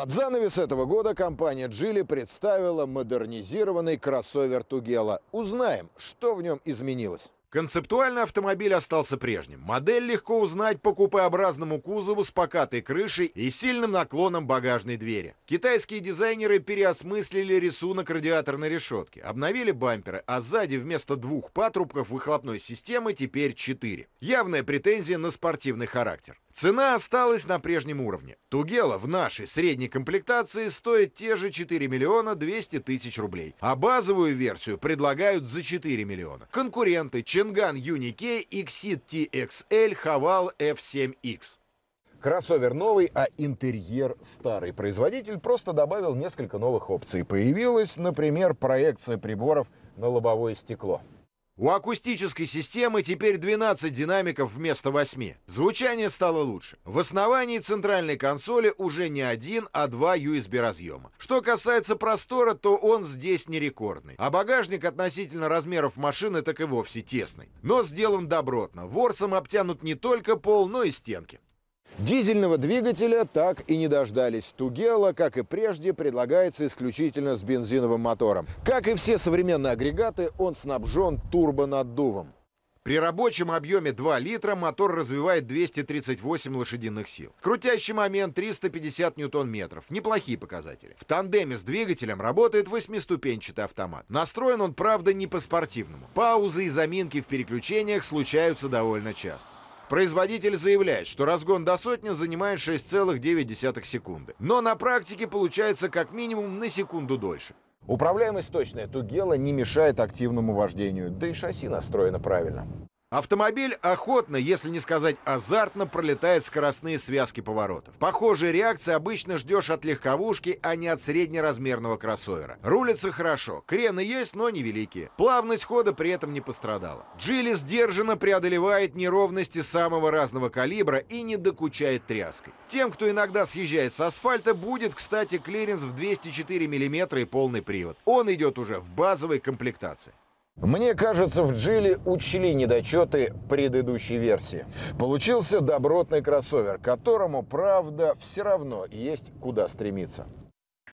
Под занавес этого года компания Джили представила модернизированный кроссовер Тугела. Узнаем, что в нем изменилось. Концептуально автомобиль остался прежним. Модель легко узнать по купеобразному кузову с покатой крышей и сильным наклоном багажной двери. Китайские дизайнеры переосмыслили рисунок радиаторной решетки, обновили бамперы, а сзади вместо двух патрубков выхлопной системы теперь четыре. Явная претензия на спортивный характер. Цена осталась на прежнем уровне. Тугела в нашей средней комплектации стоит те же 4 миллиона 200 тысяч рублей, а базовую версию предлагают за 4 миллиона. Конкуренты Чинган Юнике, Xit TXL, Хавал F7X. Кроссовер новый, а интерьер старый. Производитель просто добавил несколько новых опций. Появилась, например, проекция приборов на лобовое стекло. У акустической системы теперь 12 динамиков вместо 8. Звучание стало лучше. В основании центральной консоли уже не один, а два USB разъема. Что касается простора, то он здесь не рекордный. А багажник относительно размеров машины так и вовсе тесный. Но сделан добротно. Ворсом обтянут не только пол, но и стенки. Дизельного двигателя так и не дождались. Тугела, как и прежде, предлагается исключительно с бензиновым мотором. Как и все современные агрегаты, он снабжен турбонаддувом. При рабочем объеме 2 литра мотор развивает 238 лошадиных сил. Крутящий момент 350 ньютон-метров. Неплохие показатели. В тандеме с двигателем работает восьмиступенчатый автомат. Настроен он, правда, не по-спортивному. Паузы и заминки в переключениях случаются довольно часто. Производитель заявляет, что разгон до сотни занимает 6,9 секунды. Но на практике получается как минимум на секунду дольше. Управляемость точная Тугела не мешает активному вождению, да и шасси настроено правильно. Автомобиль охотно, если не сказать азартно, пролетает скоростные связки поворотов. Похожие реакции обычно ждешь от легковушки, а не от среднеразмерного кроссовера. Рулится хорошо, крены есть, но невеликие. Плавность хода при этом не пострадала. Джили сдержанно преодолевает неровности самого разного калибра и не докучает тряской. Тем, кто иногда съезжает с асфальта, будет, кстати, клиренс в 204 мм и полный привод. Он идет уже в базовой комплектации. Мне кажется, в Джили учли недочеты предыдущей версии. Получился добротный кроссовер, которому, правда, все равно есть куда стремиться.